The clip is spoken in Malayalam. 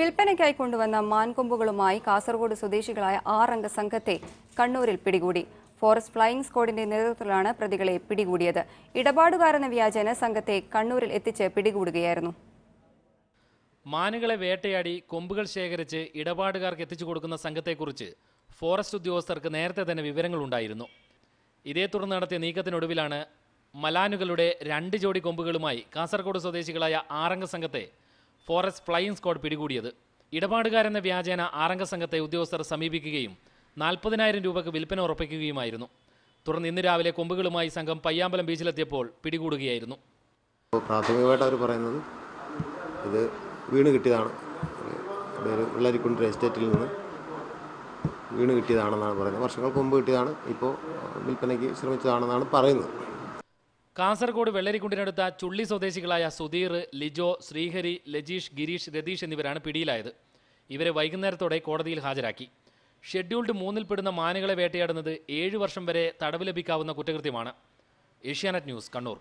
വിൽപ്പനയ്ക്കായി കൊണ്ടുവന്ന മാൻകൊമ്പുകളുമായി കാസർഗോഡ് സ്വദേശികളായ ആറംഗ സംഘത്തെ കണ്ണൂരിൽ പിടികൂടി ഫോറസ്റ്റ് ഫ്ലൈയിംഗ് സ്ക്വാഡിന്റെ നേതൃത്വത്തിലാണ് പ്രതികളെ പിടികൂടിയത് ഇടപാടുകാരെന്ന വ്യാജേന സംഘത്തെ കണ്ണൂരിൽ എത്തിച്ച് പിടികൂടുകയായിരുന്നു മാനുകളെ വേട്ടയാടി കൊമ്പുകൾ ശേഖരിച്ച് ഇടപാടുകാർക്ക് എത്തിച്ചു കൊടുക്കുന്ന സംഘത്തെക്കുറിച്ച് ഫോറസ്റ്റ് ഉദ്യോഗസ്ഥർക്ക് നേരത്തെ തന്നെ വിവരങ്ങളുണ്ടായിരുന്നു ഇതേ തുടർന്ന് നടത്തിയ നീക്കത്തിനൊടുവിലാണ് മലാനുകളുടെ രണ്ട് ജോഡി കൊമ്പുകളുമായി കാസർഗോഡ് സ്വദേശികളായ ആറംഗ സംഘത്തെ ഫോറസ്റ്റ് ഫ്ലൈയിങ് സ്ക്വാഡ് പിടികൂടിയത് ഇടപാടുകാരെന്ന വ്യാജേന ആറംഗ സംഘത്തെ ഉദ്യോഗസ്ഥർ സമീപിക്കുകയും നാൽപ്പതിനായിരം രൂപയ്ക്ക് വിൽപ്പന ഉറപ്പിക്കുകയുമായിരുന്നു തുടർന്ന് ഇന്ന് രാവിലെ കൊമ്പുകളുമായി സംഘം പയ്യാമ്പലം ബീച്ചിലെത്തിയപ്പോൾ പിടികൂടുകയായിരുന്നു പ്രാഥമികമായിട്ട് അവർ പറയുന്നത് ഇത് വീണ് കിട്ടിയതാണ് വെള്ളരിക്കുണ്ട് എസ്റ്റേറ്റിൽ നിന്ന് വീണ് കിട്ടിയതാണെന്നാണ് പറയുന്നത് വർഷങ്ങൾക്ക് മുമ്പ് കിട്ടിയതാണ് ഇപ്പോൾ വിൽപ്പനയ്ക്ക് ശ്രമിച്ചതാണെന്നാണ് പറയുന്നത് കാസർഗോഡ് വെള്ളരിക്കുണ്ടിനടുത്ത ചുള്ളി സ്വദേശികളായ സുധീർ ലിജോ ശ്രീഹരി ലജീഷ് ഗിരീഷ് രതീഷ് എന്നിവരാണ് പിടിയിലായത് ഇവരെ വൈകുന്നേരത്തോടെ കോടതിയിൽ ഹാജരാക്കി ഷെഡ്യൂൾഡ് മൂന്നിൽപ്പെടുന്ന മാനുകളെ വേട്ടയാടുന്നത് ഏഴു വർഷം വരെ തടവ് ലഭിക്കാവുന്ന കുറ്റകൃത്യമാണ് ഏഷ്യാനെറ്റ് ന്യൂസ് കണ്ണൂർ